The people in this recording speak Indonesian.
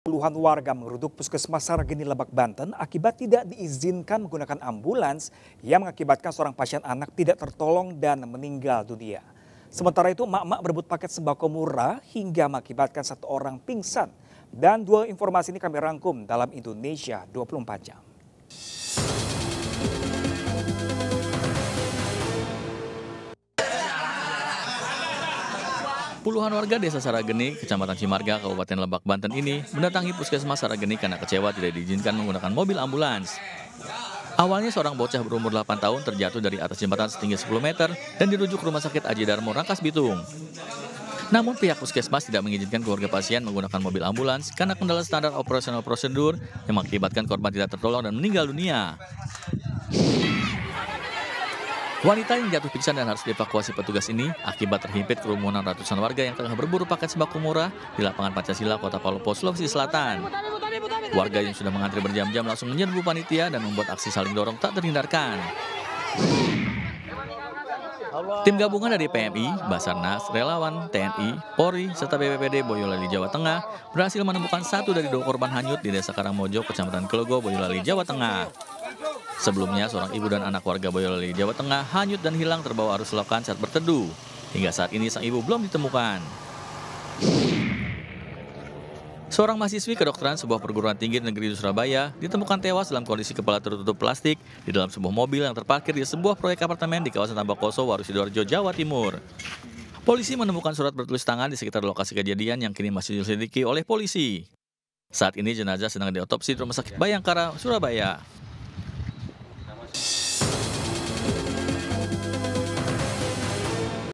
Puluhan warga mengeruduk puskesmas Sargeni Lebak Banten akibat tidak diizinkan menggunakan ambulans yang mengakibatkan seorang pasien anak tidak tertolong dan meninggal dunia. Sementara itu mak-mak berebut paket sembako murah hingga mengakibatkan satu orang pingsan. Dan dua informasi ini kami rangkum dalam Indonesia 24 jam. Puluhan warga desa Sarageni, Kecamatan Cimarga, Kabupaten Lebak, Banten ini mendatangi puskesmas Sarageni karena kecewa tidak diizinkan menggunakan mobil ambulans. Awalnya seorang bocah berumur 8 tahun terjatuh dari atas jembatan setinggi 10 meter dan dirujuk ke rumah sakit Aji Darmo Rangkas Bitung. Namun pihak puskesmas tidak mengizinkan keluarga pasien menggunakan mobil ambulans karena kendala standar operasional prosedur yang mengakibatkan korban tidak tertolong dan meninggal dunia. Wanita yang jatuh pingsan dan harus dievakuasi petugas ini akibat terhimpit kerumunan ratusan warga yang tengah berburu paket sembako murah di lapangan Pancasila, Kota Palopo, Sulawesi Selatan. Warga yang sudah mengantri berjam-jam langsung menyerbu panitia dan membuat aksi saling dorong tak terhindarkan. Tim gabungan dari PMI, Basarnas, Relawan, TNI, Polri, serta BPPD Boyolali Jawa Tengah berhasil menemukan satu dari dua korban hanyut di Desa Karangmojo, Kecamatan Kelogo, Boyolali Jawa Tengah. Sebelumnya, seorang ibu dan anak warga Boyolali, Jawa Tengah hanyut dan hilang terbawa arus selokan saat berteduh. Hingga saat ini sang ibu belum ditemukan. Seorang mahasiswi kedokteran sebuah perguruan tinggi di negeri Surabaya ditemukan tewas dalam kondisi kepala tertutup plastik di dalam sebuah mobil yang terparkir di sebuah proyek apartemen di kawasan Tambakoso, Waru Sidoarjo, Jawa Timur. Polisi menemukan surat bertulis tangan di sekitar lokasi kejadian yang kini masih diselidiki oleh polisi. Saat ini jenazah sedang diotopsi di Rumah Sakit Bayangkara, Surabaya.